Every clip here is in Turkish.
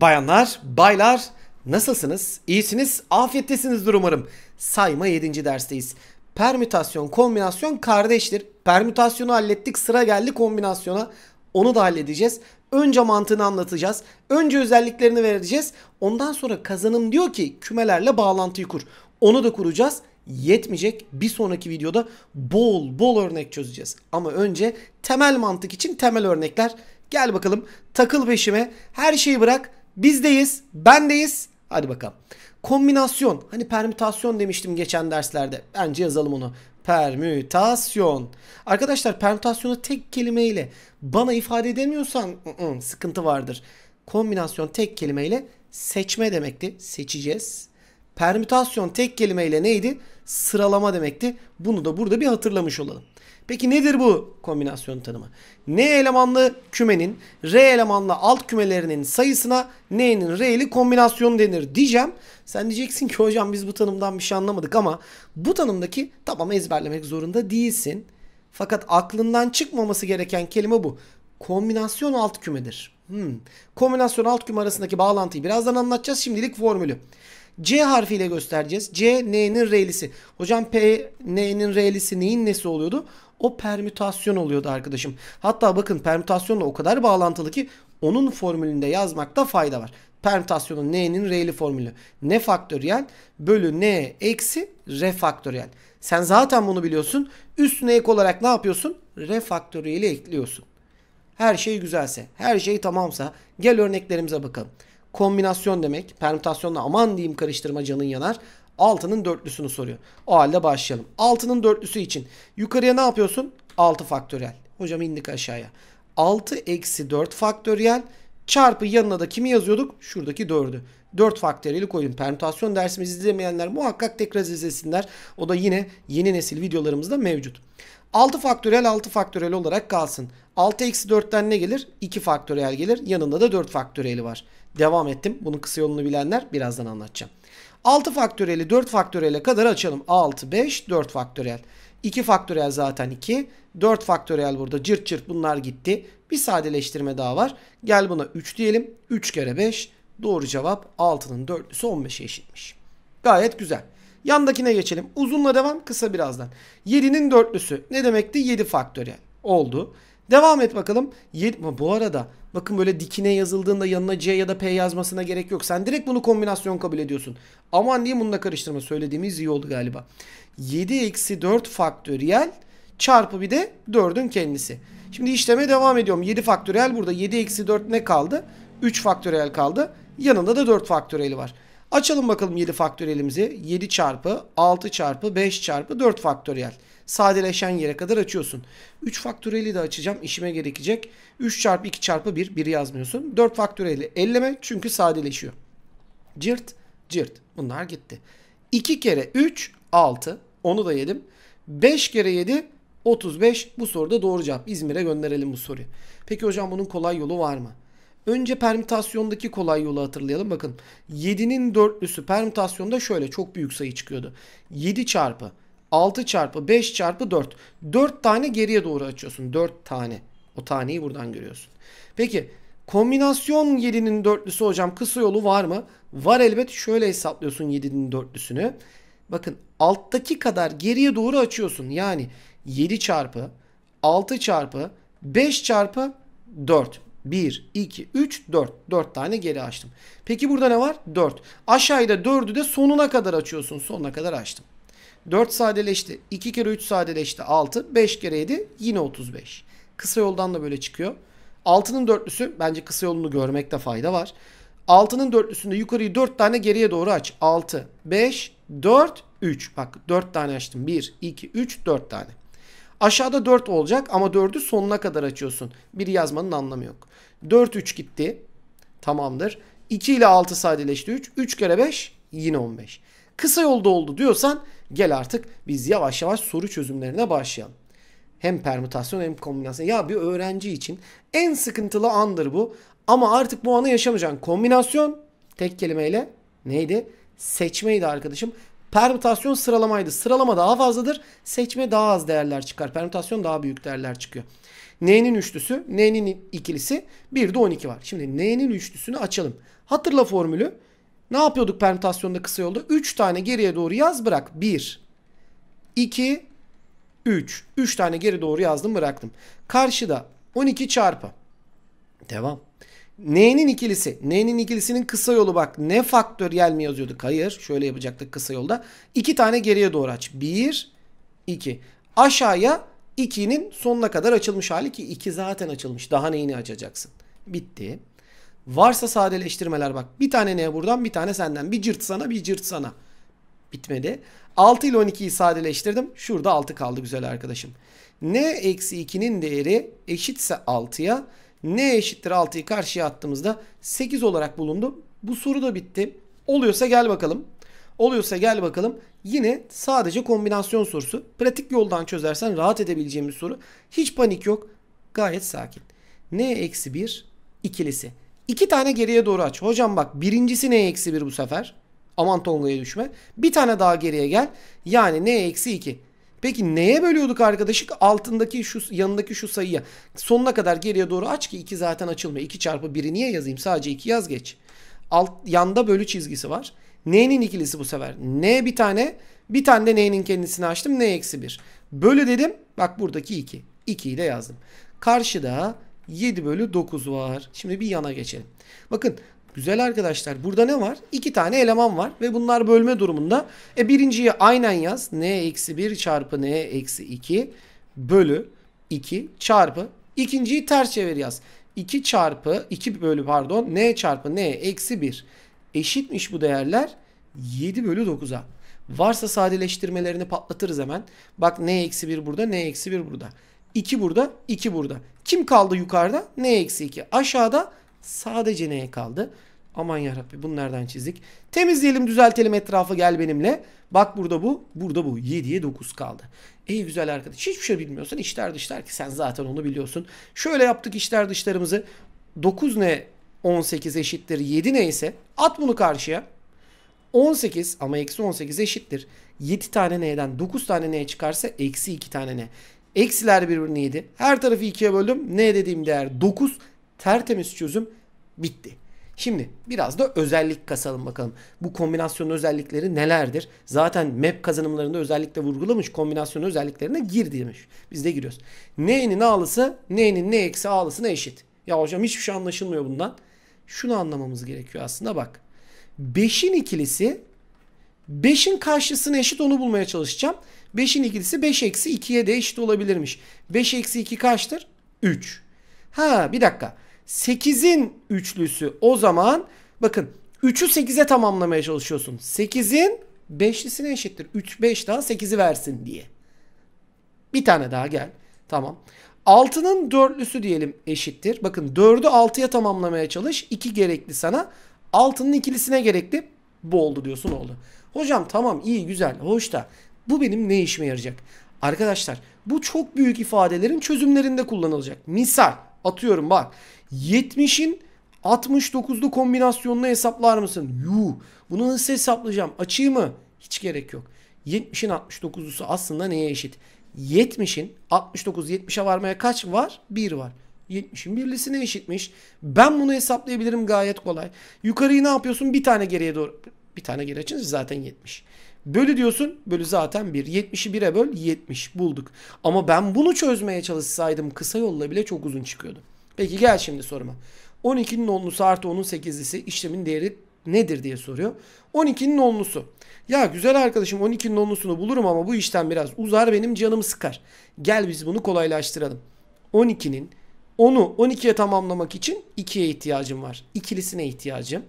Bayanlar, baylar nasılsınız? İyisiniz, afiyettesinizdir umarım. Sayma 7. dersteyiz. Permütasyon, kombinasyon kardeştir. Permütasyonu hallettik, sıra geldi kombinasyona. Onu da halledeceğiz. Önce mantığını anlatacağız. Önce özelliklerini vereceğiz. Ondan sonra kazanım diyor ki kümelerle bağlantıyı kur. Onu da kuracağız. Yetmeyecek. Bir sonraki videoda bol bol örnek çözeceğiz. Ama önce temel mantık için temel örnekler. Gel bakalım takıl peşime her şeyi bırak Bizdeyiz, bendeyiz. Hadi bakalım. Kombinasyon. Hani permütasyon demiştim geçen derslerde. Bence yazalım onu. Permütasyon. Arkadaşlar permütasyonu tek kelimeyle bana ifade edemiyorsan ı -ı, sıkıntı vardır. Kombinasyon tek kelimeyle seçme demekti. Seçeceğiz. Permütasyon tek kelimeyle neydi? Sıralama demekti. Bunu da burada bir hatırlamış olalım. Peki nedir bu kombinasyon tanımı? N elemanlı kümenin R elemanlı alt kümelerinin sayısına N'nin R'li kombinasyonu denir diyeceğim. Sen diyeceksin ki hocam biz bu tanımdan bir şey anlamadık ama bu tanımdaki tamam ezberlemek zorunda değilsin. Fakat aklından çıkmaması gereken kelime bu. Kombinasyon alt kümedir. Hmm. Kombinasyon alt küme arasındaki bağlantıyı birazdan anlatacağız. Şimdilik formülü. C harfiyle göstereceğiz. C N'nin R'lisi. Hocam P N'nin R'lisi neyin nesi oluyordu? o permütasyon oluyordu arkadaşım. Hatta bakın permütasyonla o kadar bağlantılı ki onun formülünde yazmakta fayda var. Permütasyonun n'nin r'li formülü. n faktöriyel bölü n eksi r faktöriyel. Sen zaten bunu biliyorsun. Üstüne ek olarak ne yapıyorsun? R faktöriyeli ekliyorsun. Her şey güzelse, her şey tamamsa gel örneklerimize bakalım kombinasyon demek. Permütasyonla aman diyeyim karıştırma canın yanar. Altının dörtlüsünü soruyor. O halde başlayalım. Altının dörtlüsü için yukarıya ne yapıyorsun? 6 faktöriyel. Hocam indik aşağıya. 6 eksi 4 faktöriyel çarpı yanına da kimi yazıyorduk? Şuradaki 4'ü. 4 faktöriyeli koyun. Permütasyon dersimizi izlemeyenler muhakkak tekrar izlesinler. O da yine yeni nesil videolarımızda mevcut. 6 faktöriyel 6 faktöriyel olarak kalsın. 6 eksi 4'ten ne gelir? 2 faktöriyel gelir. Yanında da 4 faktöriyeli var. Devam ettim. Bunun kısa yolunu bilenler birazdan anlatacağım. 6 faktöreli 4 faktöreli kadar açalım. 6, 5, 4 faktöriyel. 2 faktöriyel zaten 2. 4 faktöriyel burada cırt cırt bunlar gitti. Bir sadeleştirme daha var. Gel buna 3 diyelim. 3 kere 5. Doğru cevap 6'nın 4'lüsü 15'e eşitmiş. Gayet güzel. Yandakine geçelim. Uzunla devam kısa birazdan. 7'nin 4'lüsü ne demekti? 7 faktöriyel oldu. Devam et bakalım. Yed bu arada bakın böyle dikine yazıldığında yanına C ya da P yazmasına gerek yok. Sen direkt bunu kombinasyon kabul ediyorsun. Aman diye bununla karıştırma. Söylediğimiz iyi oldu galiba. 7 eksi 4 faktöriyel çarpı bir de 4'ün kendisi. Şimdi işleme devam ediyorum. 7 faktöriyel burada. 7 eksi 4 ne kaldı? 3 faktöriyel kaldı. Yanında da 4 faktöriyeli var. Açalım bakalım 7 faktöriyelimizi. 7 çarpı 6 çarpı 5 çarpı 4 faktöriyel sadeleşen yere kadar açıyorsun. 3 faktöreli de açacağım. işime gerekecek. 3 çarpı 2 çarpı 1. 1'i yazmıyorsun. 4 faktöreli elleme çünkü sadeleşiyor. Cirt, cirt. Bunlar gitti. 2 kere 3, 6. Onu da yedim. 5 kere 7, 35. Bu soruda doğru cevap. İzmir'e gönderelim bu soruyu. Peki hocam bunun kolay yolu var mı? Önce permütasyondaki kolay yolu hatırlayalım. Bakın 7'nin dörtlüsü permütasyonda şöyle çok büyük sayı çıkıyordu. 7 çarpı 6 çarpı 5 çarpı 4. 4 tane geriye doğru açıyorsun. 4 tane. O taneyi buradan görüyorsun. Peki kombinasyon 7'nin dörtlüsü hocam kısa yolu var mı? Var elbet. Şöyle hesaplıyorsun 7'nin dörtlüsünü. Bakın alttaki kadar geriye doğru açıyorsun. Yani 7 çarpı 6 çarpı 5 çarpı 4. 1, 2, 3, 4. 4 tane geri açtım. Peki burada ne var? 4. Aşağıda 4'ü de sonuna kadar açıyorsun. Sonuna kadar açtım. 4 sadeleşti. 2 kere 3 sadeleşti. 6. 5 kere 7 yine 35. Kısa yoldan da böyle çıkıyor. 6'nın dörtlüsü bence kısa yolunu görmekte fayda var. 6'nın dörtlüsünde yukarıyı 4 tane geriye doğru aç. 6, 5, 4, 3. Bak 4 tane açtım. 1, 2, 3, 4 tane. Aşağıda 4 olacak ama 4'ü sonuna kadar açıyorsun. Bir yazmanın anlamı yok. 4, 3 gitti. Tamamdır. 2 ile 6 sadeleşti 3. 3 kere 5 yine 15 kısa yolda oldu diyorsan gel artık biz yavaş yavaş soru çözümlerine başlayalım. Hem permütasyon hem kombinasyon. Ya bir öğrenci için en sıkıntılı andır bu. Ama artık bu anı yaşamayacaksın. Kombinasyon tek kelimeyle neydi? Seçmeydi arkadaşım. Permütasyon sıralamaydı. Sıralama daha fazladır. Seçme daha az değerler çıkar. Permütasyon daha büyük değerler çıkıyor. N'nin üçlüsü, N'nin ikilisi, 1 de 12 var. Şimdi N'nin üçlüsünü açalım. Hatırla formülü. Ne yapıyorduk permütasyonda kısa yolda? 3 tane geriye doğru yaz bırak. 1, 2, 3. 3 tane geri doğru yazdım bıraktım. Karşıda 12 çarpı. Devam. N'nin ikilisi. N'nin ikilisinin kısa yolu bak. Ne faktöriyel mi yazıyorduk? Hayır. Şöyle yapacaktık kısa yolda. 2 tane geriye doğru aç. 1, 2. Aşağıya 2'nin sonuna kadar açılmış hali ki 2 zaten açılmış. Daha neyini açacaksın? Bitti. Varsa sadeleştirmeler bak. Bir tane ne buradan bir tane senden. Bir cırt sana bir cırt sana. Bitmedi. 6 ile 12'yi sadeleştirdim. Şurada 6 kaldı güzel arkadaşım. n eksi 2'nin değeri eşitse 6'ya. n eşittir 6'yı karşıya attığımızda 8 olarak bulundu. Bu soru da bitti. Oluyorsa gel bakalım. Oluyorsa gel bakalım. Yine sadece kombinasyon sorusu. Pratik yoldan çözersen rahat edebileceğimiz soru. Hiç panik yok. Gayet sakin. n eksi 1 ikilisi. İki tane geriye doğru aç. Hocam bak birincisi ne eksi bir bu sefer. Aman Tonga'ya düşme. Bir tane daha geriye gel. Yani ne eksi iki. Peki neye bölüyorduk arkadaşık? Altındaki şu yanındaki şu sayıya. Sonuna kadar geriye doğru aç ki iki zaten açılmıyor. İki çarpı biri niye yazayım? Sadece iki yaz geç. Alt, yanda bölü çizgisi var. N'nin ikilisi bu sefer. N bir tane. Bir tane de N'nin kendisini açtım. N eksi bir. Bölü dedim. Bak buradaki 2. 2'yi de yazdım. Karşıda 7 bölü 9 var. Şimdi bir yana geçelim. Bakın güzel arkadaşlar burada ne var? 2 tane eleman var ve bunlar bölme durumunda. E birinciyi aynen yaz. n eksi 1 çarpı n eksi 2 bölü 2 çarpı. ikinciyi ters çevir yaz. 2 çarpı 2 bölü pardon n çarpı n eksi 1 eşitmiş bu değerler 7 bölü 9'a. Varsa sadeleştirmelerini patlatırız hemen. Bak n eksi 1 burada n eksi 1 burada. 2 burada 2 burada. Kim kaldı yukarıda? N eksi 2. Aşağıda sadece N kaldı. Aman yarabbi bunlardan çizdik. Temizleyelim düzeltelim etrafı gel benimle. Bak burada bu burada bu 7'ye 9 kaldı. İyi güzel arkadaş hiçbir şey bilmiyorsan işler dışlar ki sen zaten onu biliyorsun. Şöyle yaptık işler dışlarımızı. 9 ne 18 eşittir 7 neyse at bunu karşıya. 18 ama eksi 18 eşittir. 7 tane n'den 9 tane n çıkarsa eksi 2 tane n. Eksiler birbirini yedi. Her tarafı ikiye böldüm. Ne dediğim değer 9. Tertemiz çözüm bitti. Şimdi biraz da özellik kasalım bakalım. Bu kombinasyonun özellikleri nelerdir? Zaten map kazanımlarında özellikle vurgulamış kombinasyon özelliklerine gir demiş. Biz de giriyoruz. Neyinin ağlısı neyinin ne eksi ağlısına eşit. Ya hocam hiçbir şey anlaşılmıyor bundan. Şunu anlamamız gerekiyor aslında bak. 5'in ikilisi 5'in karşısına eşit onu bulmaya çalışacağım. 5'in ikilisi 5 eksi 2'ye de eşit olabilirmiş. 5 eksi 2 kaçtır? 3. Ha bir dakika. 8'in üçlüsü o zaman bakın 3'ü 8'e tamamlamaya çalışıyorsun. 8'in 5'lisine eşittir. 3 5 daha 8'i versin diye. Bir tane daha gel. Tamam. 6'nın dörtlüsü diyelim eşittir. Bakın 4'ü 6'ya tamamlamaya çalış. 2 gerekli sana. 6'nın ikilisine gerekli. Bu oldu diyorsun oldu. Hocam tamam iyi güzel hoş da bu benim ne işime yarayacak? Arkadaşlar bu çok büyük ifadelerin çözümlerinde kullanılacak. Misal atıyorum bak 70'in 69'lu kombinasyonunu hesaplar mısın? Yuu, bunu nasıl hesaplayacağım? Açığı mı? Hiç gerek yok. 70'in 69'lusu aslında neye eşit? 70'in 69 70'e varmaya kaç var? 1 var. 70'in birlisine eşitmiş. Ben bunu hesaplayabilirim gayet kolay. Yukarıyı ne yapıyorsun? Bir tane geriye doğru. Bir tane geri açınca zaten 70. Bölü diyorsun. Bölü zaten 1. 70'i 1'e böl 70 bulduk. Ama ben bunu çözmeye çalışsaydım kısa yolla bile çok uzun çıkıyordu. Peki gel şimdi soruma. 12'nin 10'lusu artı 10'un 8'lisi işlemin değeri nedir diye soruyor. 12'nin 10'lusu. Ya güzel arkadaşım 12'nin 10'lusunu bulurum ama bu işten biraz uzar benim canımı sıkar. Gel biz bunu kolaylaştıralım. 12'nin onu 12'ye tamamlamak için 2'ye ihtiyacım var. İkilisine ihtiyacım.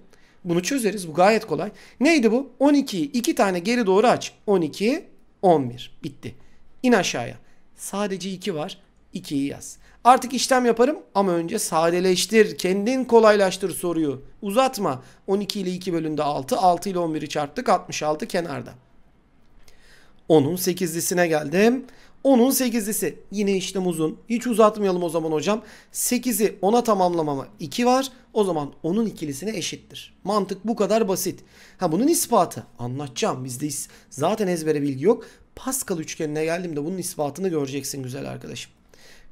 Bunu çözeriz. Bu gayet kolay. Neydi bu? 12'yi 2 tane geri doğru aç. 12, 11. Bitti. İn aşağıya. Sadece 2 var. 2'yi yaz. Artık işlem yaparım ama önce sadeleştir. Kendin kolaylaştır soruyu. Uzatma. 12 ile 2 bölünde 6. 6 ile 11'i çarptık. 66 kenarda. 10'un 8'lisine geldim. 10'un 8'lisi. Yine işlem uzun. Hiç uzatmayalım o zaman hocam. 8'i 10'a tamamlamama 2 var. O zaman 10'un ikilisine eşittir. Mantık bu kadar basit. Ha bunun ispatı. Anlatacağım. Bizde zaten ezbere bilgi yok. Pascal üçgenine geldim de bunun ispatını göreceksin güzel arkadaşım.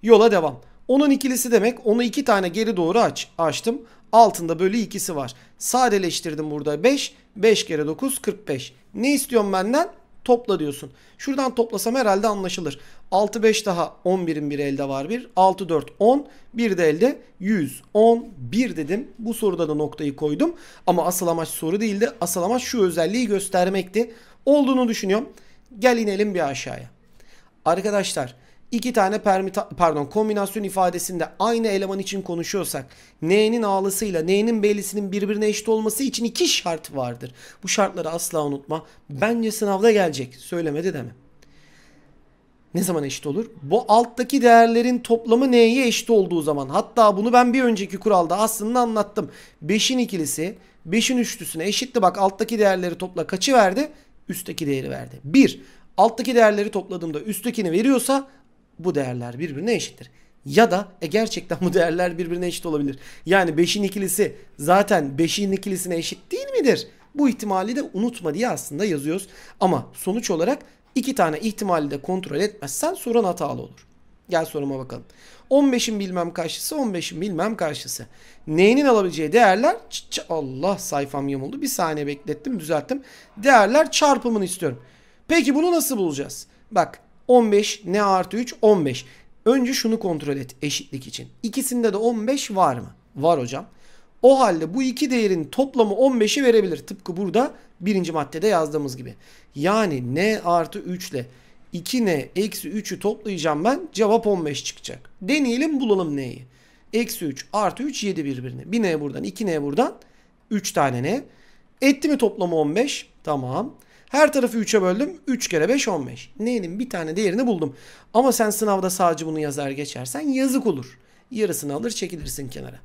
Yola devam. 10'un ikilisi demek onu 2 tane geri doğru aç, açtım. Altında bölü ikisi var. Sadeleştirdim burada 5. 5 kere 9 45. Ne istiyorum benden? topla diyorsun. Şuradan toplasam herhalde anlaşılır. 6 5 daha 11'in bir elde var bir. 6 4 10 bir de elde 111 dedim. Bu soruda da noktayı koydum. Ama asıl amaç soru değildi. Asıl amaç şu özelliği göstermekti. Olduğunu düşünüyorum. Gel inelim bir aşağıya. Arkadaşlar iki tane permita pardon kombinasyon ifadesinde aynı eleman için konuşuyorsak n'nin ağlısıyla n'nin b'lisinin birbirine eşit olması için iki şart vardır. Bu şartları asla unutma. Bence sınavda gelecek. Söylemedi deme. Ne zaman eşit olur? Bu alttaki değerlerin toplamı neye eşit olduğu zaman. Hatta bunu ben bir önceki kuralda aslında anlattım. 5'in ikilisi 5'in üçlüsüne eşitti. Bak alttaki değerleri topla kaçı verdi? Üstteki değeri verdi. 1. Alttaki değerleri topladığımda üsttekini veriyorsa bu değerler birbirine eşittir. Ya da e, gerçekten bu değerler birbirine eşit olabilir. Yani 5'in ikilisi zaten 5'in ikilisine eşit değil midir? Bu ihtimali de unutma diye aslında yazıyoruz. Ama sonuç olarak iki tane ihtimali de kontrol etmezsen sorun hatalı olur. Gel soruma bakalım. 15'in bilmem karşısı 15'in bilmem karşısı. Neyinin alabileceği değerler Allah sayfam yamuldu. Bir saniye beklettim düzelttim. Değerler çarpımını istiyorum. Peki bunu nasıl bulacağız? Bak 15 ne artı 3 15. Önce şunu kontrol et eşitlik için. İkisinde de 15 var mı? Var hocam. O halde bu iki değerin toplamı 15'i verebilir. Tıpkı burada birinci maddede yazdığımız gibi. Yani n artı 3 ile 2n eksi 3'ü toplayacağım ben. Cevap 15 çıkacak. Deneyelim bulalım n'yi. Eksi 3 artı 3 7 birbirine. 1n buradan 2n buradan 3 tane n. Etti mi toplamı 15? Tamam. Her tarafı 3'e böldüm. 3 kere 5 15. Neyinin bir tane değerini buldum. Ama sen sınavda sadece bunu yazar geçersen yazık olur. Yarısını alır çekilirsin kenara.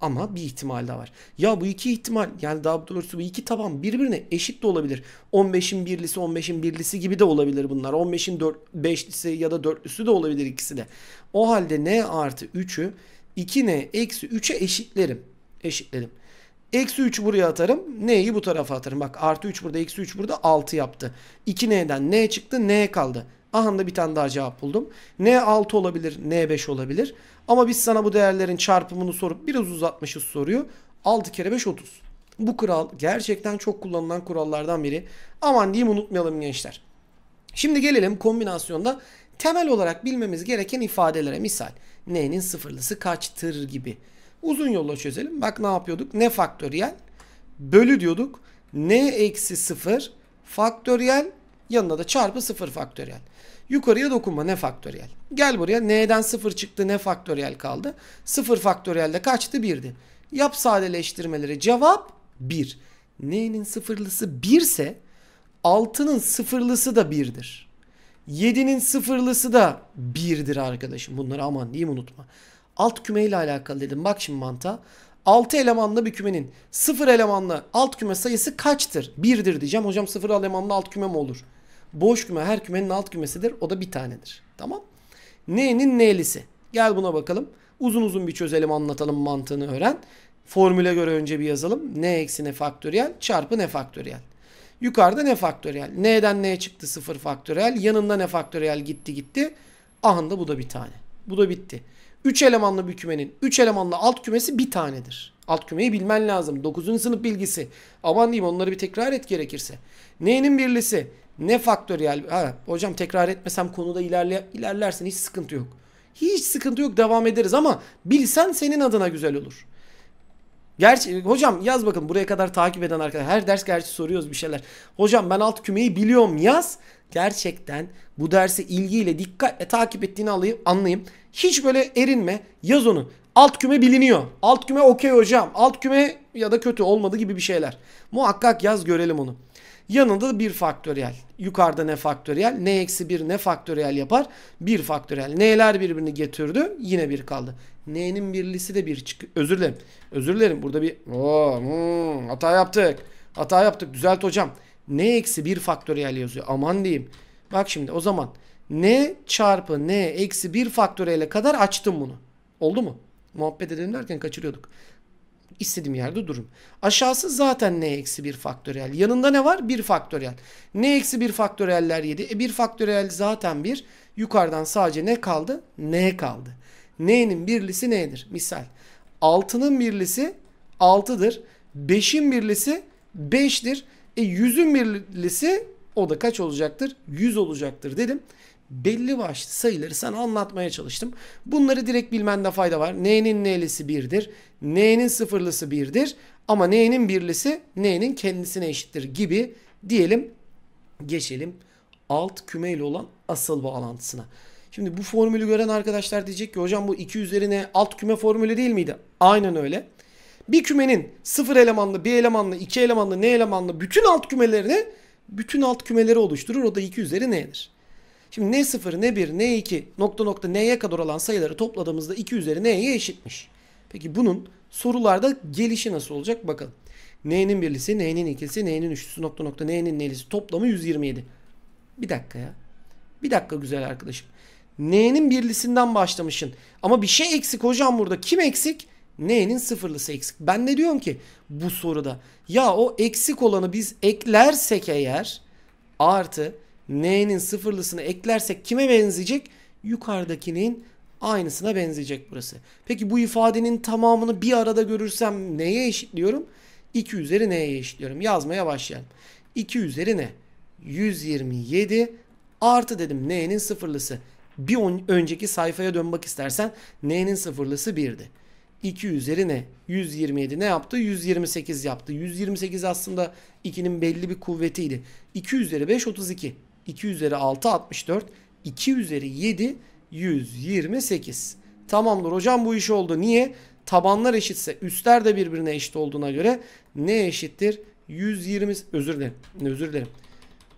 Ama bir ihtimal daha var. Ya bu iki ihtimal yani daha doğrusu bu iki taban birbirine eşit de olabilir. 15'in birlisi 15'in birlisi gibi de olabilir bunlar. 15'in 4, 5'lisi ya da 4'lüsü de olabilir ikisi de. O halde n artı 3'ü 2n eksi 3'e eşitlerim. Eşitlerim. Eksi 3 buraya atarım. N'yi bu tarafa atarım. Bak artı 3 burada eksi 3 burada 6 yaptı. 2N'den N çıktı N kaldı. Aha da bir tane daha cevap buldum. N6 olabilir N5 olabilir. Ama biz sana bu değerlerin çarpımını sorup biraz uzatmışız soruyu. 6 kere 5 30. Bu kural gerçekten çok kullanılan kurallardan biri. Aman diyeyim unutmayalım gençler. Şimdi gelelim kombinasyonda temel olarak bilmemiz gereken ifadelere. Misal n'nin sıfırlısı kaçtır gibi. Uzun yolla çözelim. Bak ne yapıyorduk? Ne faktöriyel? Bölü diyorduk. N eksi 0 faktöriyel yanına da çarpı 0 faktöriyel. Yukarıya dokunma ne faktöriyel. Gel buraya n'den 0 çıktı ne faktöriyel kaldı. 0 faktöriyel de kaçtı 1'di. Yap sadeleştirmeleri cevap 1. N'nin sıfırlısı 1 ise 6'nın sıfırlısı da 1'dir. 7'nin sıfırlısı da 1'dir arkadaşım. Bunları aman diyeyim unutma alt kümeyle alakalı dedim. Bak şimdi mantığa. 6 elemanlı bir kümenin 0 elemanlı alt küme sayısı kaçtır? 1'dir diyeceğim. Hocam 0 elemanlı alt küme mi olur? Boş küme her kümenin alt kümesidir. O da bir tanedir. Tamam. Ne'nin ne'lisi. Gel buna bakalım. Uzun uzun bir çözelim anlatalım mantığını öğren. Formüle göre önce bir yazalım. N eksi n faktöriyel çarpı n faktöriyel. Yukarıda ne faktöriyel? N'den n'ye çıktı 0 faktöriyel. Yanında ne faktöriyel gitti gitti. Ahanda bu da bir tane. Bu da bitti. 3 elemanlı bir kümenin 3 elemanlı alt kümesi bir tanedir. Alt kümeyi bilmen lazım. 9. sınıf bilgisi. Aman diyeyim onları bir tekrar et gerekirse. Neyinin birlisi ne faktöriyel? Ha, hocam tekrar etmesem konuda ilerle, ilerlersin hiç sıkıntı yok. Hiç sıkıntı yok devam ederiz ama bilsen senin adına güzel olur. Gerçi hocam yaz bakın buraya kadar takip eden arkadaşlar her ders gerçi soruyoruz bir şeyler. Hocam ben alt kümeyi biliyorum yaz. Gerçekten bu dersi ilgiyle dikkatle takip ettiğini alayım, anlayayım. Hiç böyle erinme yaz onu. Alt küme biliniyor. Alt küme okey hocam. Alt küme ya da kötü olmadı gibi bir şeyler. Muhakkak yaz görelim onu. Yanında bir faktöriyel. Yukarıda ne faktöriyel? N eksi bir ne faktöriyel yapar? Bir faktöriyel. Neler birbirini getirdi. Yine bir kaldı. N'nin birlisi de bir çıkıyor. Özür dilerim. Özür dilerim. Burada bir Oo, hmm, hata yaptık. Hata yaptık. Düzelt hocam. N eksi bir faktöriyel yazıyor. Aman diyeyim. Bak şimdi o zaman N çarpı N eksi bir faktöriyele kadar açtım bunu. Oldu mu? Muhabbet edelim derken kaçırıyorduk. İstediğim yerde dururum. Aşağısı zaten n eksi bir faktöriyel. Yanında ne var? Bir faktöriyel. n eksi bir faktöriyeller yedi. E 1 faktöriyel zaten bir. Yukarıdan sadece ne kaldı? n kaldı. n'nin birlisi nedir? Misal 6'nın birlisi 6'dır. 5'in birlisi 5'tir. E 100'ün birlisi o da kaç olacaktır? 100 olacaktır dedim. Belli başlı sayıları sana anlatmaya çalıştım. Bunları direkt bilmende fayda var. N'nin n'lisi birdir. N'nin sıfırlısı birdir. Ama n'nin birlisi n'nin kendisine eşittir gibi diyelim. Geçelim alt kümeyle olan asıl bağlantısına. Şimdi bu formülü gören arkadaşlar diyecek ki hocam bu 2 üzerine alt küme formülü değil miydi? Aynen öyle. Bir kümenin sıfır elemanlı, bir elemanlı, iki elemanlı, ne elemanlı bütün alt kümelerini bütün alt kümeleri oluşturur. O da 2 üzeri n'dir. Şimdi n0, n1, n2 nokta nokta n'ye kadar olan sayıları topladığımızda 2 üzeri n'ye eşitmiş. Peki bunun sorularda gelişi nasıl olacak bakalım. n'nin birlisi, n'nin ikilisi, n'nin üçlüsü nokta nokta n'nin n'lisi toplamı 127. Bir dakika ya. Bir dakika güzel arkadaşım. N'nin birlisinden başlamışsın. Ama bir şey eksik hocam burada. Kim eksik? N'nin sıfırlısı eksik. Ben ne diyorum ki bu soruda ya o eksik olanı biz eklersek eğer artı n'nin sıfırlısını eklersek kime benzeyecek? Yukarıdakinin aynısına benzeyecek burası. Peki bu ifadenin tamamını bir arada görürsem neye eşitliyorum? 2 üzeri n'ye eşitliyorum. Yazmaya başlayalım. 2 üzeri ne? 127 artı dedim n'nin sıfırlısı. Bir önceki sayfaya dönmek istersen n'nin sıfırlısı 1'di. 2 üzerine 127 ne yaptı? 128 yaptı. 128 aslında 2'nin belli bir kuvvetiydi. 2 üzeri 5 32. 2 üzeri 6 64. 2 üzeri 7 128. Tamamdır hocam bu iş oldu. Niye? Tabanlar eşitse üstler de birbirine eşit olduğuna göre ne eşittir? 120 özür dilerim. Özür dilerim.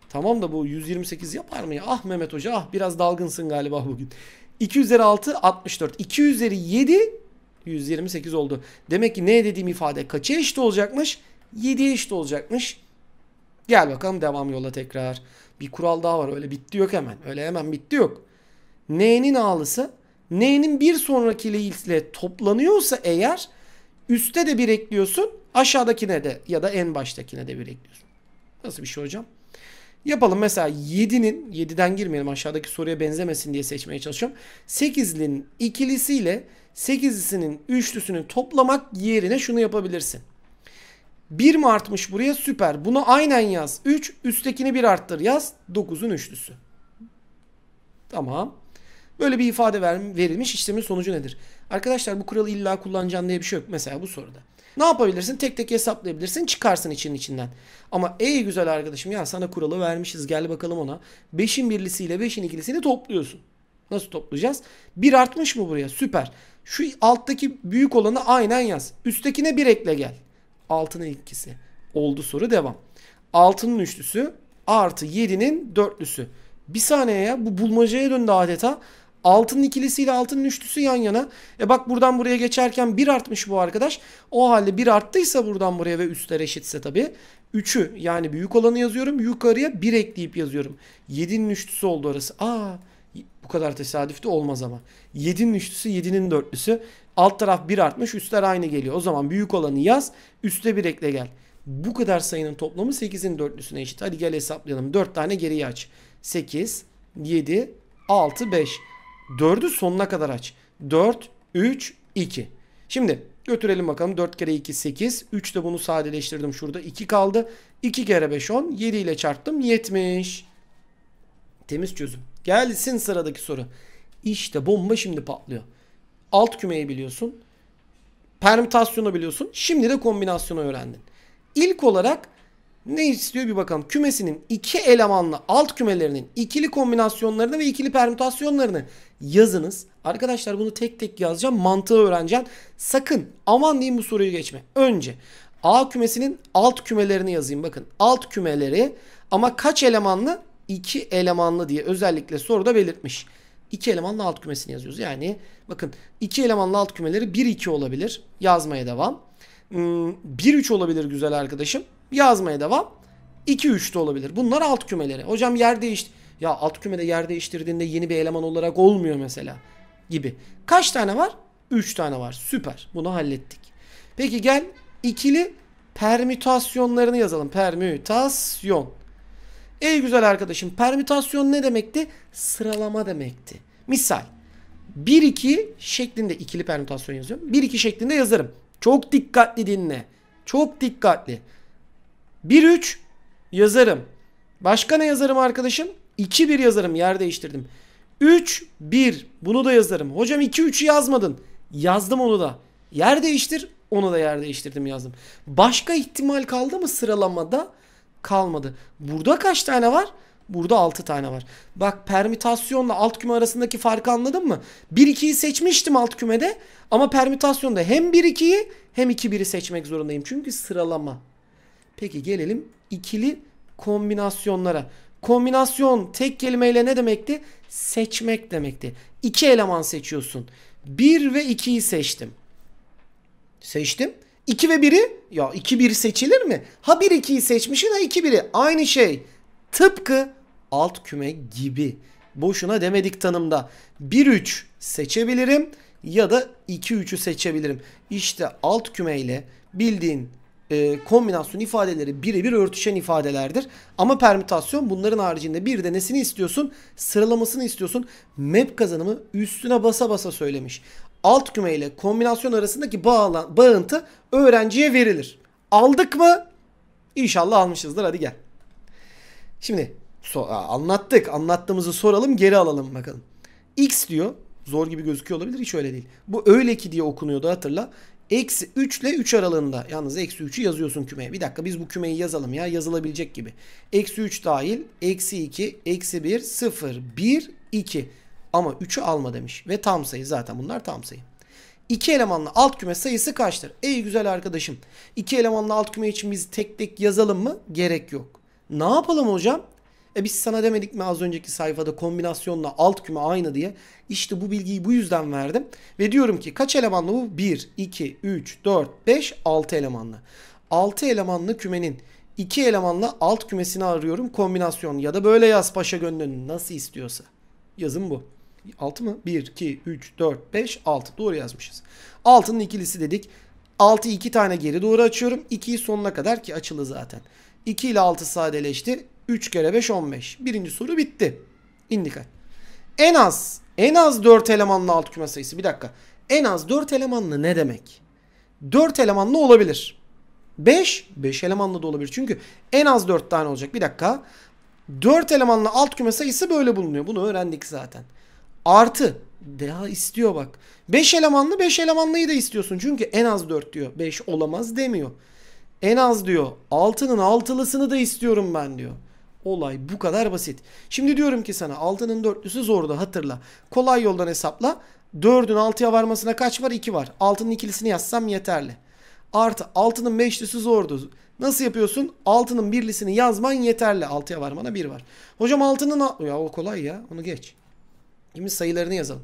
Tamam da bu 128 yapar mı ya? Ah Mehmet Hoca ah biraz dalgınsın galiba bugün. 2 üzeri 6 64. 2 üzeri 7 128 oldu. Demek ki ne dediğim ifade kaça eşit olacakmış? 7'ye eşit olacakmış. Gel bakalım devam yola tekrar. Bir kural daha var öyle bitti yok hemen. Öyle hemen bitti yok. N'nin ağlısı N'nin bir sonraki ile toplanıyorsa eğer üstte de bir ekliyorsun aşağıdakine de ya da en baştakine de bir ekliyorsun. Nasıl bir şey hocam? Yapalım mesela 7'nin 7'den girmeyelim aşağıdaki soruya benzemesin diye seçmeye çalışıyorum. 8'nin ikilisiyle 8'lisinin üçlüsünü toplamak yerine şunu yapabilirsin. 1 mi artmış buraya? Süper. Bunu aynen yaz. 3 üsttekini 1 arttır yaz. 9'un üçlüsü. Tamam. Böyle bir ifade verilmiş işlemin sonucu nedir? Arkadaşlar bu kuralı illa kullanacağın diye bir şey yok mesela bu soruda. Ne yapabilirsin? Tek tek hesaplayabilirsin. Çıkarsın için içinden. Ama ey güzel arkadaşım ya sana kuralı vermişiz. Gel bakalım ona. 5'in birlisiyle 5'in ikilisini topluyorsun. Nasıl toplayacağız? 1 artmış mı buraya? Süper. Şu alttaki büyük olanı aynen yaz. Üsttekine bir ekle gel. Altının ikisi. Oldu soru devam. Altının üçlüsü artı yedi'nin dörtlüsü. Bir saniye ya bu bulmacaya döndü adeta. Altının ikilisiyle altının üçlüsü yan yana. E bak buradan buraya geçerken bir artmış bu arkadaş. O halde bir arttıysa buradan buraya ve üstler eşitse tabi üçü yani büyük olanı yazıyorum. Yukarıya bir ekleyip yazıyorum. Yedi'nin üçlüsü oldu orası. Aa bu kadar tesadüf de olmaz ama. 7'nin üçlüsü 7'nin dörtlüsü. Alt taraf 1 artmış üstler aynı geliyor. O zaman büyük olanı yaz üste bir ekle gel. Bu kadar sayının toplamı 8'in dörtlüsüne eşit. Hadi gel hesaplayalım. 4 tane geriye aç. 8, 7, 6, 5. 4'ü sonuna kadar aç. 4, 3, 2. Şimdi götürelim bakalım. 4 kere 2, 8. 3 de bunu sadeleştirdim. Şurada 2 kaldı. 2 kere 5, 10. 7 ile çarptım. 70. Temiz çözüm. Gelsin sıradaki soru. İşte bomba şimdi patlıyor. Alt kümeyi biliyorsun. Permütasyonu biliyorsun. Şimdi de kombinasyonu öğrendin. İlk olarak ne istiyor bir bakalım. Kümesinin iki elemanlı alt kümelerinin ikili kombinasyonlarını ve ikili permütasyonlarını yazınız. Arkadaşlar bunu tek tek yazacağım. Mantığı öğreneceğim. Sakın aman diyeyim bu soruyu geçme. Önce A kümesinin alt kümelerini yazayım. Bakın alt kümeleri ama kaç elemanlı? iki elemanlı diye özellikle soruda belirtmiş. İki elemanlı alt kümesini yazıyoruz. Yani bakın iki elemanlı alt kümeleri 1-2 olabilir. Yazmaya devam. 1-3 hmm, olabilir güzel arkadaşım. Yazmaya devam. 2-3 de olabilir. Bunlar alt kümeleri. Hocam yer değişti. Ya alt kümede yer değiştirdiğinde yeni bir eleman olarak olmuyor mesela gibi. Kaç tane var? 3 tane var. Süper. Bunu hallettik. Peki gel ikili permütasyonlarını yazalım. Permütasyon. Ey güzel arkadaşım permütasyon ne demekti? Sıralama demekti. Misal 1-2 şeklinde ikili permütasyon yazıyorum. 1-2 şeklinde yazarım. Çok dikkatli dinle. Çok dikkatli. 1-3 yazarım. Başka ne yazarım arkadaşım? 2-1 yazarım. Yer değiştirdim. 3-1 bunu da yazarım. Hocam 2-3'ü yazmadın. Yazdım onu da. Yer değiştir. Onu da yer değiştirdim yazdım. Başka ihtimal kaldı mı sıralamada? kalmadı. Burada kaç tane var? Burada 6 tane var. Bak permütasyonla alt küme arasındaki farkı anladın mı? 1-2'yi seçmiştim alt kümede ama permütasyonda hem 1-2'yi hem 2-1'i seçmek zorundayım. Çünkü sıralama. Peki gelelim ikili kombinasyonlara. Kombinasyon tek kelimeyle ne demekti? Seçmek demekti. İki eleman seçiyorsun. 1 ve 2'yi seçtim. Seçtim. 2 ve 1'i ya 2 1 seçilir mi? Ha 1 2'yi seçmişsin ha 2 1'i. Aynı şey. Tıpkı alt küme gibi. Boşuna demedik tanımda. 1 3 seçebilirim ya da 2 3'ü seçebilirim. İşte alt küme ile bildiğin e, kombinasyon ifadeleri birebir örtüşen ifadelerdir. Ama permütasyon bunların haricinde bir de nesini istiyorsun? Sıralamasını istiyorsun. Map kazanımı üstüne basa basa söylemiş alt küme ile kombinasyon arasındaki bağlan, bağıntı öğrenciye verilir. Aldık mı? İnşallah almışızdır. Hadi gel. Şimdi so anlattık. Anlattığımızı soralım geri alalım bakalım. X diyor. Zor gibi gözüküyor olabilir. Hiç öyle değil. Bu öyle ki diye okunuyordu hatırla. Eksi 3 ile 3 aralığında. Yalnız eksi 3'ü yazıyorsun kümeye. Bir dakika biz bu kümeyi yazalım ya. Yazılabilecek gibi. Eksi 3 dahil. Eksi 2. Eksi 1. 0. 1. 2. Ama 3'ü alma demiş. Ve tam sayı zaten bunlar tam sayı. İki elemanlı alt küme sayısı kaçtır? Ey güzel arkadaşım. 2 elemanlı alt küme için biz tek tek yazalım mı? Gerek yok. Ne yapalım hocam? E biz sana demedik mi az önceki sayfada kombinasyonla alt küme aynı diye. İşte bu bilgiyi bu yüzden verdim. Ve diyorum ki kaç elemanlı bu? 1, 2, 3, 4, 5, 6 elemanlı. 6 elemanlı kümenin 2 elemanlı alt kümesini arıyorum kombinasyon ya da böyle yaz paşa gönlünü nasıl istiyorsa. Yazın bu. 6 mı? 1, 2, 3, 4, 5, 6. Doğru yazmışız. 6'nın ikilisi dedik. 6'yı 2 tane geri doğru açıyorum. 2'yi sonuna kadar ki açılı zaten. 2 ile 6 sadeleşti. 3 kere 5 15. Birinci soru bitti. İndikal. En az en az 4 elemanlı alt küme sayısı. Bir dakika. En az 4 elemanlı ne demek? 4 elemanlı olabilir. 5 5 elemanlı da olabilir. Çünkü en az 4 tane olacak. Bir dakika. 4 elemanlı alt küme sayısı böyle bulunuyor. Bunu öğrendik zaten. Artı daha istiyor bak. 5 elemanlı 5 elemanlıyı da istiyorsun. Çünkü en az 4 diyor. 5 olamaz demiyor. En az diyor. 6'nın altılısını da istiyorum ben diyor. Olay bu kadar basit. Şimdi diyorum ki sana 6'nın dörtlüsü zordu hatırla. Kolay yoldan hesapla. 4'ün 6'ya varmasına kaç var? 2 var. 6'nın ikilisini yazsam yeterli. Artı 6'nın beşlisi zordu. Nasıl yapıyorsun? 6'nın birlisini yazman yeterli. 6'ya varmana 1 var. Hocam 6'nın... Ya o kolay ya. Onu geç. Şimdi sayılarını yazalım.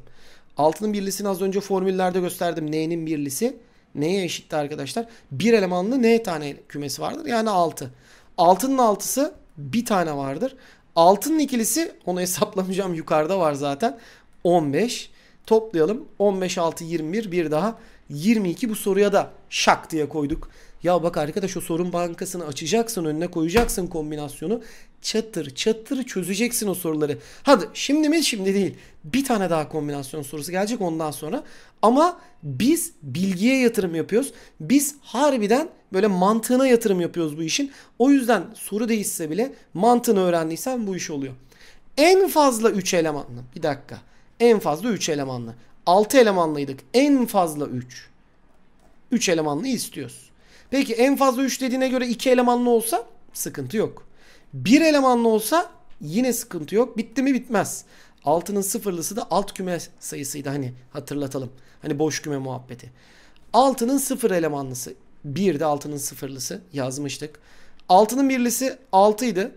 6'nın birlisini az önce formüllerde gösterdim. N'nin birlisi neye eşitti arkadaşlar? Bir elemanlı N tane kümesi vardır. Yani 6. 6'nın 6'sı bir tane vardır. 6'nın ikilisi onu hesaplamayacağım yukarıda var zaten. 15. Toplayalım. 15 6 21 bir daha 22 bu soruya da şak diye koyduk. Ya bak arkadaş o sorun bankasını açacaksın önüne koyacaksın kombinasyonu çatır çatır çözeceksin o soruları. Hadi şimdi mi şimdi değil. Bir tane daha kombinasyon sorusu gelecek ondan sonra. Ama biz bilgiye yatırım yapıyoruz. Biz harbiden böyle mantığına yatırım yapıyoruz bu işin. O yüzden soru değişse bile mantığını öğrendiysen bu iş oluyor. En fazla 3 elemanlı. Bir dakika. En fazla 3 elemanlı. 6 elemanlıydık. En fazla 3. 3 elemanlı istiyoruz. Peki en fazla 3 dediğine göre 2 elemanlı olsa sıkıntı yok. Bir elemanlı olsa yine sıkıntı yok. Bitti mi bitmez. Altının sıfırlısı da alt küme sayısıydı hani hatırlatalım. Hani boş küme muhabbeti. Altının sıfır elemanlısı. Bir de altının sıfırlısı yazmıştık. Altının birlisi altıydı.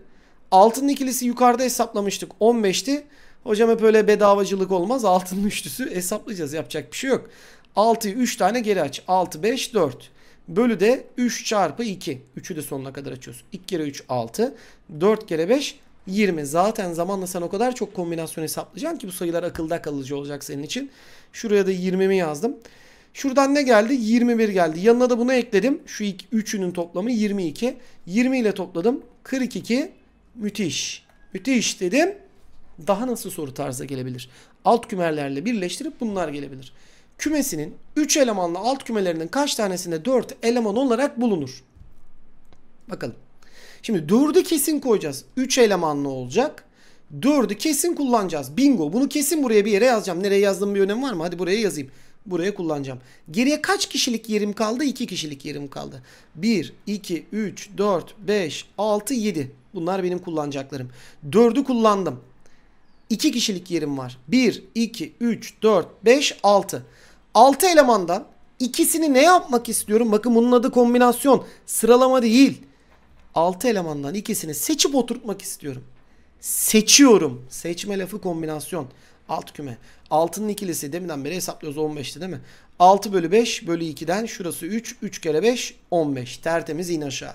Altının ikilisi yukarıda hesaplamıştık 15'ti. Hocam hep öyle bedavacılık olmaz. Altının üçlüsü hesaplayacağız yapacak bir şey yok. 6'yı 3 tane geri aç. 6, 5, 4. Bölü de 3 çarpı 2. 3'ü de sonuna kadar açıyoruz. 2 kere 3 6. 4 kere 5 20. Zaten zamanla sen o kadar çok kombinasyon hesaplayacaksın ki bu sayılar akılda kalıcı olacak senin için. Şuraya da 20'mi yazdım. Şuradan ne geldi? 21 geldi. Yanına da bunu ekledim. Şu iki, üçünün toplamı 22. 20 ile topladım. 42. Müthiş. Müthiş dedim. Daha nasıl soru tarzı gelebilir? Alt kümelerle birleştirip bunlar gelebilir kümesinin 3 elemanlı alt kümelerinin kaç tanesinde 4 eleman olarak bulunur? Bakalım. Şimdi 4'ü kesin koyacağız. 3 elemanlı olacak. 4'ü kesin kullanacağız. Bingo. Bunu kesin buraya bir yere yazacağım. Nereye yazdığım bir önemi var mı? Hadi buraya yazayım. Buraya kullanacağım. Geriye kaç kişilik yerim kaldı? 2 kişilik yerim kaldı. 1, 2, 3, 4, 5, 6, 7. Bunlar benim kullanacaklarım. 4'ü kullandım. 2 kişilik yerim var. 1, 2, 3, 4, 5, 6. 6 elemandan ikisini ne yapmak istiyorum? Bakın bunun adı kombinasyon. Sıralama değil. 6 elemandan ikisini seçip oturtmak istiyorum. Seçiyorum. Seçme lafı kombinasyon. Alt küme. 6'nın ikilisi deminden beri hesaplıyoruz 15'ti değil mi? 6 bölü 5 bölü 2'den şurası 3. 3 kere 5 15. Tertemiz in aşağı.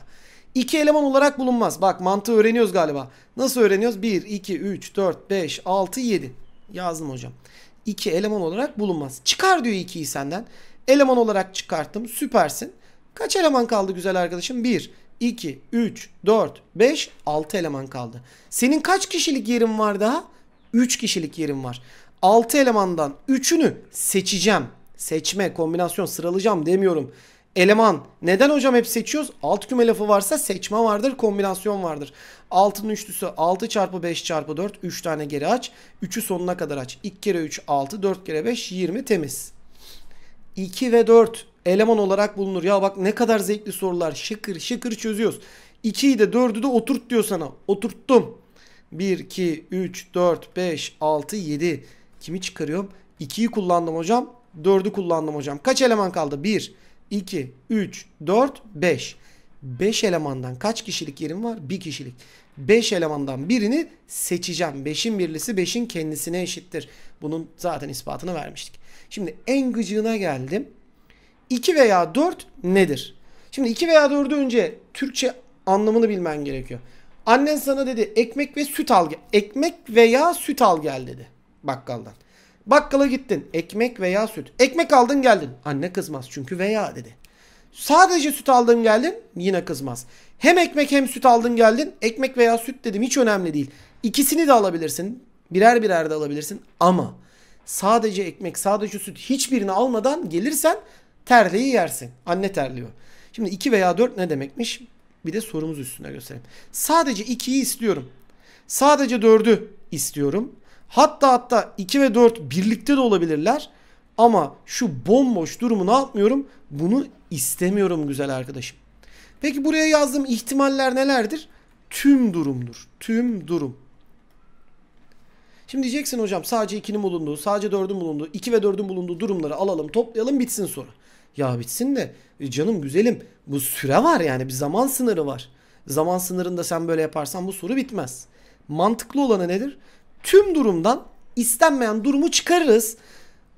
2 eleman olarak bulunmaz. Bak mantığı öğreniyoruz galiba. Nasıl öğreniyoruz? 1, 2, 3, 4, 5, 6, 7. Yazdım hocam. 2 eleman olarak bulunmaz. Çıkar diyor 2'yi senden. Eleman olarak çıkarttım. Süpersin. Kaç eleman kaldı güzel arkadaşım? 1, 2, 3, 4, 5, 6 eleman kaldı. Senin kaç kişilik yerin var daha? 3 kişilik yerin var. 6 elemandan 3'ünü seçeceğim. Seçme, kombinasyon sıralayacağım demiyorum eleman. Neden hocam hep seçiyoruz? Alt küme lafı varsa seçme vardır, kombinasyon vardır. Altın üçlüsü 6 çarpı 5 çarpı 4. 3 tane geri aç. 3'ü sonuna kadar aç. 2 kere 3 6, 4 kere 5 20 temiz. 2 ve 4 eleman olarak bulunur. Ya bak ne kadar zevkli sorular. Şıkır şıkır çözüyoruz. 2'yi de 4'ü de oturt diyor sana. Oturttum. 1, 2, 3, 4, 5, 6, 7. Kimi çıkarıyorum? 2'yi kullandım hocam. 4'ü kullandım hocam. Kaç eleman kaldı? 1, 2, 2, 3, 4, 5. 5 elemandan kaç kişilik yerim var? 1 kişilik. 5 elemandan birini seçeceğim. 5'in birlisi 5'in kendisine eşittir. Bunun zaten ispatını vermiştik. Şimdi en gıcığına geldim. 2 veya 4 nedir? Şimdi 2 veya 4'ü önce Türkçe anlamını bilmen gerekiyor. Annen sana dedi ekmek ve süt al. Ekmek veya süt al gel dedi bakkaldan. Bakkala gittin. Ekmek veya süt. Ekmek aldın geldin. Anne kızmaz çünkü veya dedi. Sadece süt aldın geldin yine kızmaz. Hem ekmek hem süt aldın geldin. Ekmek veya süt dedim hiç önemli değil. İkisini de alabilirsin. Birer birer de alabilirsin ama sadece ekmek sadece süt hiçbirini almadan gelirsen terliği yersin. Anne terliyor. Şimdi 2 veya 4 ne demekmiş? Bir de sorumuz üstüne göstereyim. Sadece 2'yi istiyorum. Sadece 4'ü istiyorum. Hatta hatta 2 ve 4 birlikte de olabilirler. Ama şu bomboş durumu ne yapmıyorum? Bunu istemiyorum güzel arkadaşım. Peki buraya yazdığım ihtimaller nelerdir? Tüm durumdur. Tüm durum. Şimdi diyeceksin hocam sadece 2'nin bulunduğu, sadece 4'ün bulunduğu, 2 ve 4'ün bulunduğu durumları alalım, toplayalım, bitsin soru. Ya bitsin de e, canım güzelim bu süre var yani bir zaman sınırı var. Zaman sınırında sen böyle yaparsan bu soru bitmez. Mantıklı olanı nedir? tüm durumdan istenmeyen durumu çıkarırız.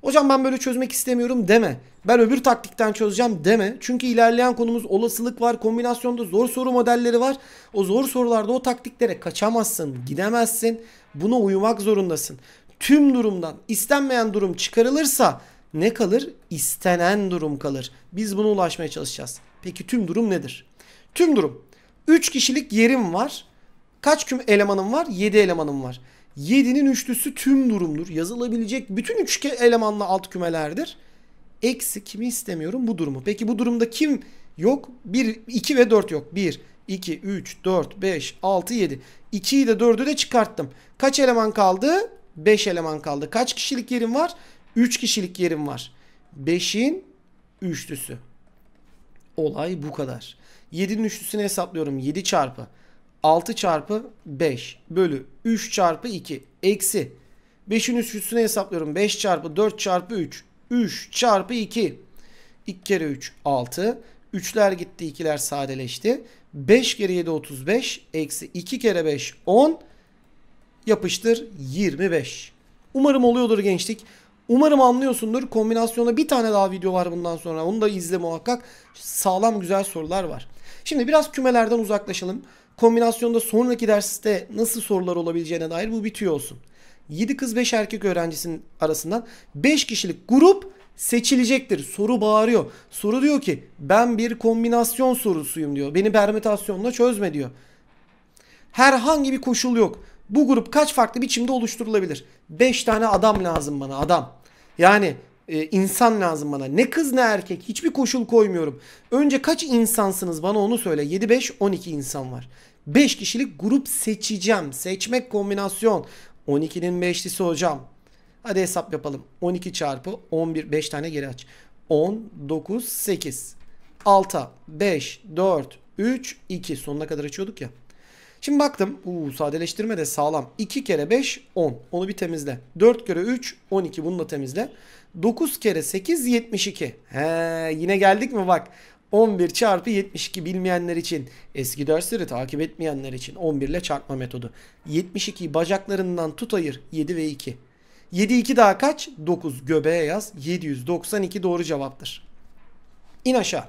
Hocam ben böyle çözmek istemiyorum deme. Ben öbür taktikten çözeceğim deme. Çünkü ilerleyen konumuz olasılık var. Kombinasyonda zor soru modelleri var. O zor sorularda o taktiklere kaçamazsın, gidemezsin. Buna uyumak zorundasın. Tüm durumdan istenmeyen durum çıkarılırsa ne kalır? İstenen durum kalır. Biz buna ulaşmaya çalışacağız. Peki tüm durum nedir? Tüm durum. 3 kişilik yerim var. Kaç küm elemanım var? 7 elemanım var. 7'nin üçlüsü tüm durumdur. Yazılabilecek bütün üç elemanlı alt kümelerdir. Eksi kimi istemiyorum bu durumu. Peki bu durumda kim yok? 1, 2 ve 4 yok. 1, 2, 3, 4, 5, 6, 7. 2'yi de 4'ü de çıkarttım. Kaç eleman kaldı? 5 eleman kaldı. Kaç kişilik yerim var? 3 kişilik yerim var. 5'in üçlüsü. Olay bu kadar. 7'nin üçlüsünü hesaplıyorum. 7 çarpı 6 çarpı 5 bölü 3 çarpı 2 eksi 5'in üstüne hesaplıyorum. 5 çarpı 4 çarpı 3. 3 çarpı 2. 2 kere 3 6. 3'ler gitti 2'ler sadeleşti. 5 kere 7 35. Eksi 2 kere 5 10. Yapıştır 25. Umarım oluyordur gençlik. Umarım anlıyorsundur. Kombinasyonda bir tane daha video var bundan sonra. Onu da izle muhakkak. Sağlam güzel sorular var. Şimdi biraz kümelerden uzaklaşalım. Kombinasyonda sonraki derste nasıl sorular olabileceğine dair bu bitiyor olsun. 7 kız 5 erkek öğrencisinin arasından 5 kişilik grup seçilecektir. Soru bağırıyor. Soru diyor ki ben bir kombinasyon sorusuyum diyor. Beni permütasyonla çözme diyor. Herhangi bir koşul yok. Bu grup kaç farklı biçimde oluşturulabilir? 5 tane adam lazım bana adam. Yani e, insan lazım bana. Ne kız ne erkek hiçbir koşul koymuyorum. Önce kaç insansınız bana onu söyle. 7 5 12 insan var. 5 kişilik grup seçeceğim. Seçmek kombinasyon. 12'nin 5'lisi hocam. Hadi hesap yapalım. 12 çarpı 11 5 tane geri aç. 10 9 8 6 5 4 3 2 sonuna kadar açıyorduk ya. Şimdi baktım. Uuu sadeleştirme de sağlam. 2 kere 5 10. Onu bir temizle. 4 kere 3 12. Bunu da temizle. 9 kere 8 72. He, yine geldik mi bak. 11 çarpı 72 bilmeyenler için eski dersleri takip etmeyenler için 11 ile çarpma metodu. 72'yi bacaklarından tut ayır 7 ve 2. 7 2 daha kaç? 9 göbeğe yaz 792 doğru cevaptır. İn aşağı.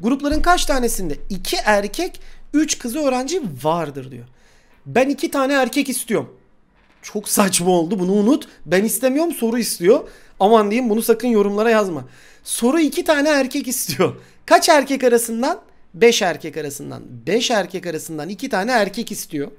Grupların kaç tanesinde 2 erkek 3 kızı öğrenci vardır diyor. Ben 2 tane erkek istiyorum. Çok saçma oldu bunu unut. Ben istemiyorum soru istiyor. Aman diyeyim bunu sakın yorumlara yazma. Soru 2 tane erkek istiyor. Kaç erkek arasından? 5 erkek arasından. 5 erkek arasından 2 tane erkek istiyor.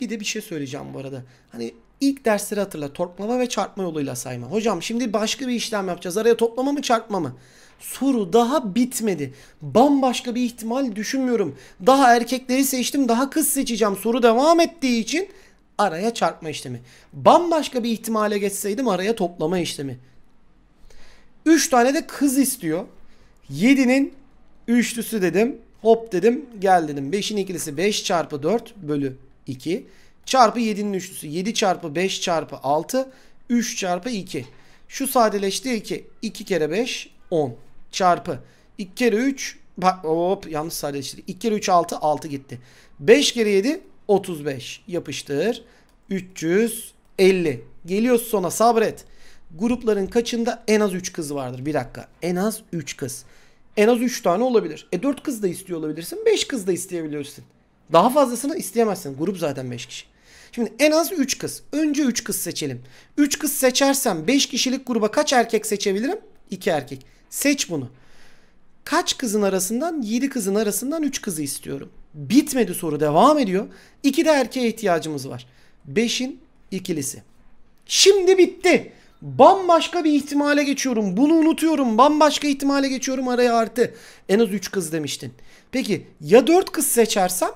Bir de bir şey söyleyeceğim bu arada. Hani ilk dersleri hatırla. Toplama ve çarpma yoluyla sayma. Hocam şimdi başka bir işlem yapacağız. Araya toplama mı çarpma mı? soru daha bitmedi. Bambaşka bir ihtimal düşünmüyorum. Daha erkekleri seçtim, daha kız seçeceğim. Soru devam ettiği için araya çarpma işlemi. Bambaşka bir ihtimale geçseydim araya toplama işlemi. 3 tane de kız istiyor. 7'nin üçlüsü dedim. Hop dedim gel dedim. 5'in ikilisi 5 çarpı 4 bölü 2. Çarpı 7'nin üçlüsü 7 çarpı 5 çarpı 6. 3 çarpı 2. Şu sadeleşti 2. 2 kere 5 10 çarpı 2 kere 3 bak hop yanlış sadeleştirdik. 2 kere 3 6 6 gitti. 5 kere 7 35 yapıştır. 350 geliyoruz sona sabret. Grupların kaçında en az 3 kız vardır? Bir dakika. En az 3 kız. En az 3 tane olabilir. E 4 kız da istiyor olabilirsin. 5 kız da isteyebiliyorsun. Daha fazlasını isteyemezsin. Grup zaten 5 kişi. Şimdi en az 3 kız. Önce 3 kız seçelim. 3 kız seçersem 5 kişilik gruba kaç erkek seçebilirim? 2 erkek. Seç bunu. Kaç kızın arasından? 7 kızın arasından 3 kızı istiyorum. Bitmedi soru devam ediyor. 2 de erkeğe ihtiyacımız var. 5'in ikilisi. Şimdi bitti. Bambaşka bir ihtimale geçiyorum. Bunu unutuyorum. Bambaşka ihtimale geçiyorum. Araya artı. En az 3 kız demiştin. Peki ya 4 kız seçersem?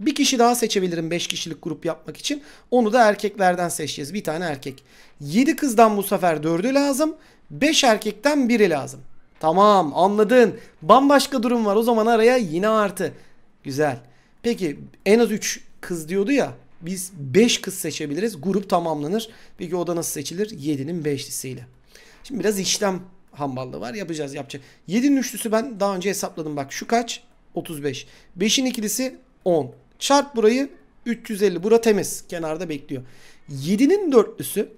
Bir kişi daha seçebilirim 5 kişilik grup yapmak için. Onu da erkeklerden seçeceğiz. Bir tane erkek. 7 kızdan bu sefer 4'ü lazım. 5 erkekten biri lazım. Tamam anladın. Bambaşka durum var. O zaman araya yine artı. Güzel. Peki en az 3 kız diyordu ya. Biz 5 kız seçebiliriz. Grup tamamlanır. Peki o da nasıl seçilir? 7'nin 5'lisiyle. Şimdi biraz işlem hamballığı var. Yapacağız yapacak. 7'nin üçlüsü ben daha önce hesapladım. Bak şu kaç? 35. 5'in ikilisi 10. Çarp burayı 350. Bura temiz. Kenarda bekliyor. 7'nin dörtlüsü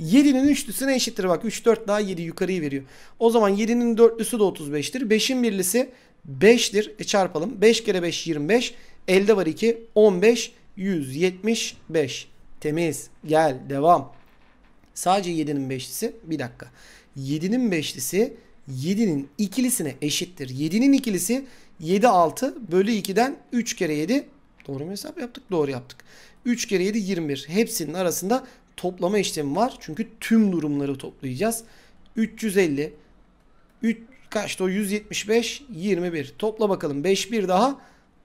7'nin üçlüsüne eşittir. Bak 3 4 daha 7 yukarıyı veriyor. O zaman 7'nin dörtlüsü de 35'tir. 5'in birlisi 5'tir. E çarpalım. 5 kere 5 25. Elde var 2. 15 175. Temiz. Gel devam. Sadece 7'nin beşlisi. Bir dakika. 7'nin beşlisi 7'nin ikilisine eşittir. 7'nin ikilisi 7 6 bölü 2'den 3 kere 7 Doğru mu hesap yaptık? Doğru yaptık. 3 kere 7 21. Hepsinin arasında toplama işlemi var. Çünkü tüm durumları toplayacağız. 350 3 kaçtı o 175 21. Topla bakalım. 5 1 daha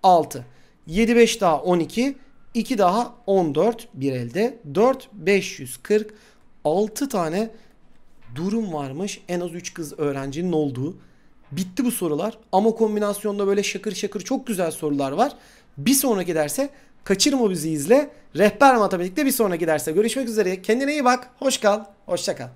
6. 7 5 daha 12. 2 daha 14 bir elde. 4 540 6 tane durum varmış. En az 3 kız öğrencinin olduğu. Bitti bu sorular ama kombinasyonda böyle şakır şakır çok güzel sorular var. Bir sonraki derse Kaçırma bizi izle. Rehber Matematik'te bir sonraki derste görüşmek üzere. Kendine iyi bak. Hoş kal. Hoşça kal.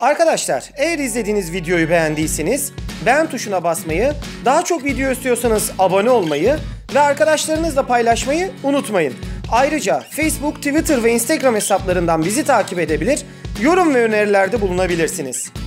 Arkadaşlar eğer izlediğiniz videoyu beğendiyseniz beğen tuşuna basmayı, daha çok video istiyorsanız abone olmayı ve arkadaşlarınızla paylaşmayı unutmayın. Ayrıca Facebook, Twitter ve Instagram hesaplarından bizi takip edebilir, yorum ve önerilerde bulunabilirsiniz.